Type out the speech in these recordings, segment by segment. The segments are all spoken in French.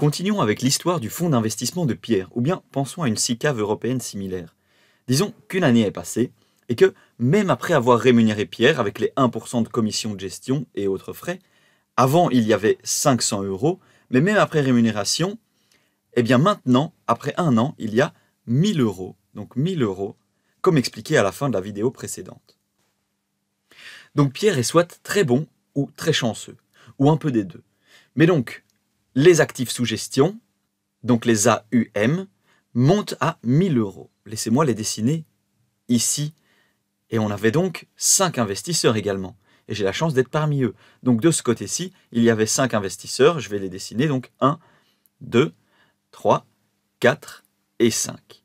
Continuons avec l'histoire du fonds d'investissement de Pierre, ou bien pensons à une SICAV européenne similaire. Disons qu'une année est passée, et que, même après avoir rémunéré Pierre avec les 1% de commission de gestion et autres frais, avant il y avait 500 euros, mais même après rémunération, eh bien maintenant, après un an, il y a 1000 euros, donc 1000 euros, comme expliqué à la fin de la vidéo précédente. Donc Pierre est soit très bon ou très chanceux, ou un peu des deux. Mais donc, les actifs sous gestion, donc les AUM, montent à 1000 euros. Laissez-moi les dessiner ici. Et on avait donc 5 investisseurs également. Et j'ai la chance d'être parmi eux. Donc de ce côté-ci, il y avait 5 investisseurs. Je vais les dessiner. Donc 1, 2, 3, 4 et 5.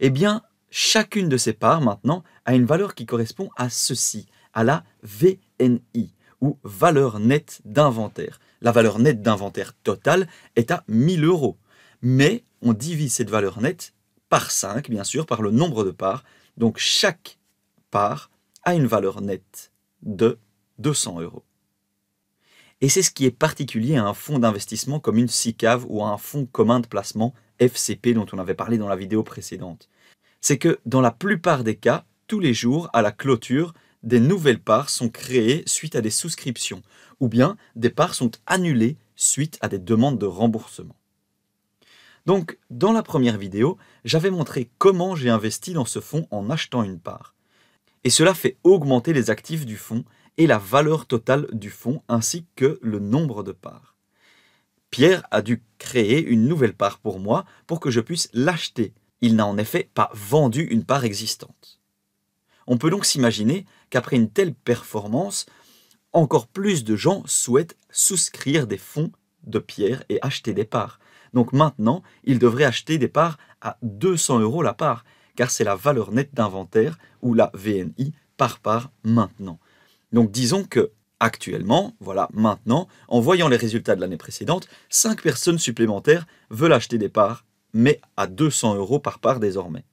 Eh bien, chacune de ces parts maintenant a une valeur qui correspond à ceci, à la VNI ou valeur nette d'inventaire. La valeur nette d'inventaire totale est à 1000 euros. Mais on divise cette valeur nette par 5, bien sûr, par le nombre de parts. Donc chaque part a une valeur nette de 200 euros. Et c'est ce qui est particulier à un fonds d'investissement comme une SICAV ou à un fonds commun de placement FCP dont on avait parlé dans la vidéo précédente. C'est que dans la plupart des cas, tous les jours, à la clôture, des nouvelles parts sont créées suite à des souscriptions, ou bien des parts sont annulées suite à des demandes de remboursement. Donc, dans la première vidéo, j'avais montré comment j'ai investi dans ce fonds en achetant une part. Et cela fait augmenter les actifs du fonds et la valeur totale du fonds ainsi que le nombre de parts. Pierre a dû créer une nouvelle part pour moi pour que je puisse l'acheter. Il n'a en effet pas vendu une part existante. On peut donc s'imaginer qu'après une telle performance, encore plus de gens souhaitent souscrire des fonds de pierre et acheter des parts. Donc maintenant, ils devraient acheter des parts à 200 euros la part, car c'est la valeur nette d'inventaire ou la VNI par part maintenant. Donc disons que actuellement, voilà, maintenant, en voyant les résultats de l'année précédente, 5 personnes supplémentaires veulent acheter des parts, mais à 200 euros par part désormais.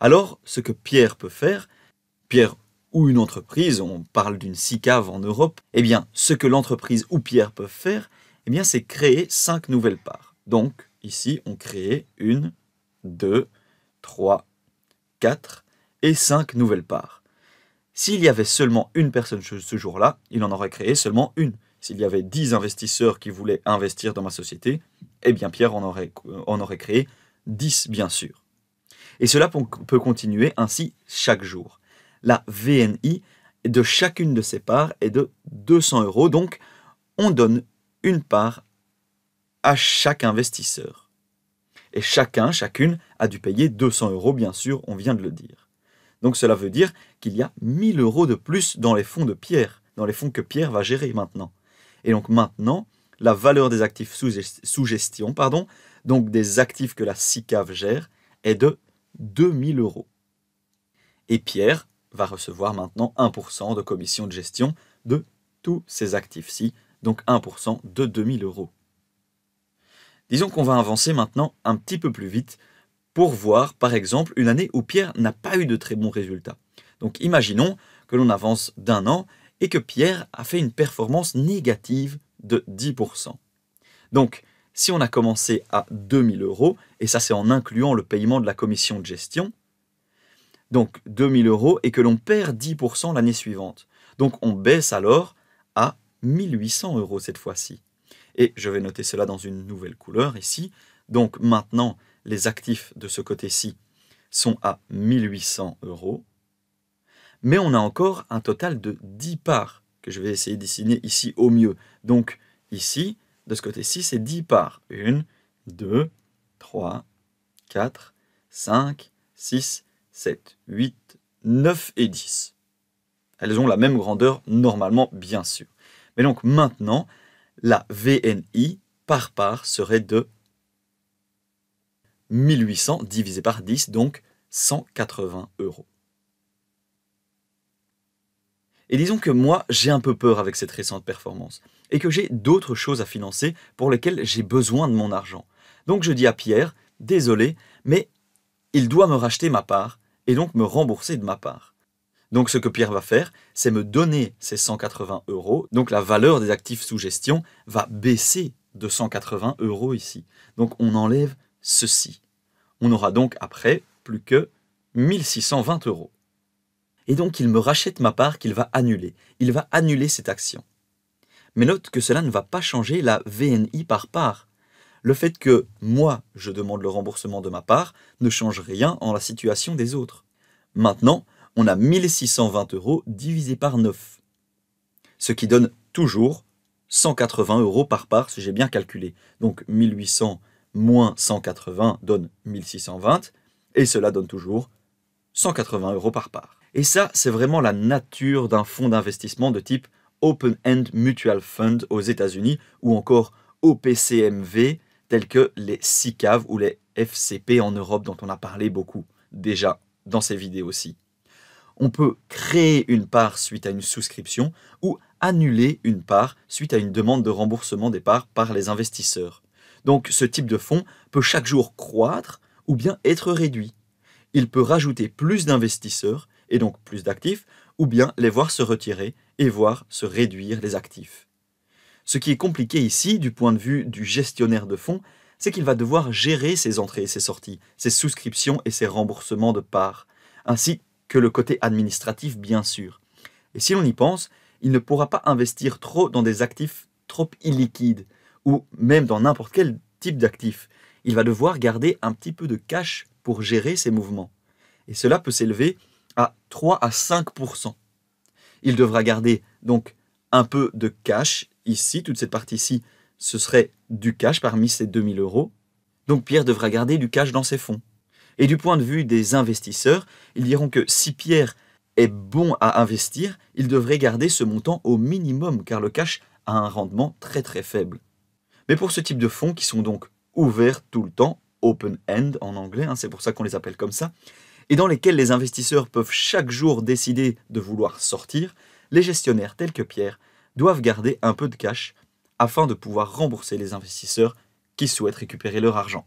Alors, ce que Pierre peut faire, Pierre ou une entreprise, on parle d'une SICAV en Europe, eh bien, ce que l'entreprise ou Pierre peuvent faire, eh bien, c'est créer cinq nouvelles parts. Donc, ici, on crée une, deux, trois, quatre et cinq nouvelles parts. S'il y avait seulement une personne ce jour-là, il en aurait créé seulement une. S'il y avait dix investisseurs qui voulaient investir dans ma société, eh bien, Pierre en aurait, en aurait créé dix, bien sûr. Et cela peut continuer ainsi chaque jour la VNI de chacune de ces parts est de 200 euros. Donc, on donne une part à chaque investisseur. Et chacun, chacune a dû payer 200 euros, bien sûr, on vient de le dire. Donc cela veut dire qu'il y a 1000 euros de plus dans les fonds de Pierre, dans les fonds que Pierre va gérer maintenant. Et donc maintenant, la valeur des actifs sous gestion, pardon, donc des actifs que la SICAV gère, est de 2000 euros. Et Pierre va recevoir maintenant 1% de commission de gestion de tous ces actifs-ci, donc 1% de 2000 euros. Disons qu'on va avancer maintenant un petit peu plus vite pour voir par exemple une année où Pierre n'a pas eu de très bons résultats. Donc imaginons que l'on avance d'un an et que Pierre a fait une performance négative de 10%. Donc si on a commencé à 2000 euros, et ça c'est en incluant le paiement de la commission de gestion, donc 2000 euros, et que l'on perd 10% l'année suivante. Donc on baisse alors à 1800 euros cette fois-ci. Et je vais noter cela dans une nouvelle couleur ici. Donc maintenant, les actifs de ce côté-ci sont à 1800 euros. Mais on a encore un total de 10 parts que je vais essayer de dessiner ici au mieux. Donc ici, de ce côté-ci, c'est 10 parts. 1, 2, 3, 4, 5, 6, 7, 8, 9 et 10. Elles ont la même grandeur normalement, bien sûr. Mais donc maintenant, la VNI par part serait de 1800 divisé par 10, donc 180 euros. Et disons que moi, j'ai un peu peur avec cette récente performance, et que j'ai d'autres choses à financer pour lesquelles j'ai besoin de mon argent. Donc je dis à Pierre, désolé, mais il doit me racheter ma part, et donc me rembourser de ma part. Donc ce que Pierre va faire, c'est me donner ces 180 euros, donc la valeur des actifs sous gestion va baisser de 180 euros ici. Donc on enlève ceci. On aura donc après plus que 1620 euros. Et donc il me rachète ma part qu'il va annuler. Il va annuler cette action. Mais note que cela ne va pas changer la VNI par part le fait que moi, je demande le remboursement de ma part ne change rien en la situation des autres. Maintenant, on a 1620 euros divisé par 9, ce qui donne toujours 180 euros par part, si j'ai bien calculé. Donc 1800 moins 180 donne 1620, et cela donne toujours 180 euros par part. Et ça, c'est vraiment la nature d'un fonds d'investissement de type Open End Mutual Fund aux États-Unis ou encore OPCMV tels que les SICAV ou les FCP en Europe dont on a parlé beaucoup déjà dans ces vidéos aussi. On peut créer une part suite à une souscription ou annuler une part suite à une demande de remboursement des parts par les investisseurs. Donc ce type de fonds peut chaque jour croître ou bien être réduit. Il peut rajouter plus d'investisseurs et donc plus d'actifs ou bien les voir se retirer et voir se réduire les actifs. Ce qui est compliqué ici, du point de vue du gestionnaire de fonds, c'est qu'il va devoir gérer ses entrées et ses sorties, ses souscriptions et ses remboursements de parts, ainsi que le côté administratif bien sûr. Et si l'on y pense, il ne pourra pas investir trop dans des actifs trop illiquides, ou même dans n'importe quel type d'actif. Il va devoir garder un petit peu de cash pour gérer ses mouvements. Et cela peut s'élever à 3 à 5 Il devra garder donc un peu de cash ici, toute cette partie-ci, ce serait du cash parmi ces 2000 euros. Donc Pierre devra garder du cash dans ses fonds. Et du point de vue des investisseurs, ils diront que si Pierre est bon à investir, il devrait garder ce montant au minimum car le cash a un rendement très très faible. Mais pour ce type de fonds qui sont donc ouverts tout le temps, open-end en anglais, hein, c'est pour ça qu'on les appelle comme ça, et dans lesquels les investisseurs peuvent chaque jour décider de vouloir sortir, les gestionnaires tels que Pierre doivent garder un peu de cash afin de pouvoir rembourser les investisseurs qui souhaitent récupérer leur argent.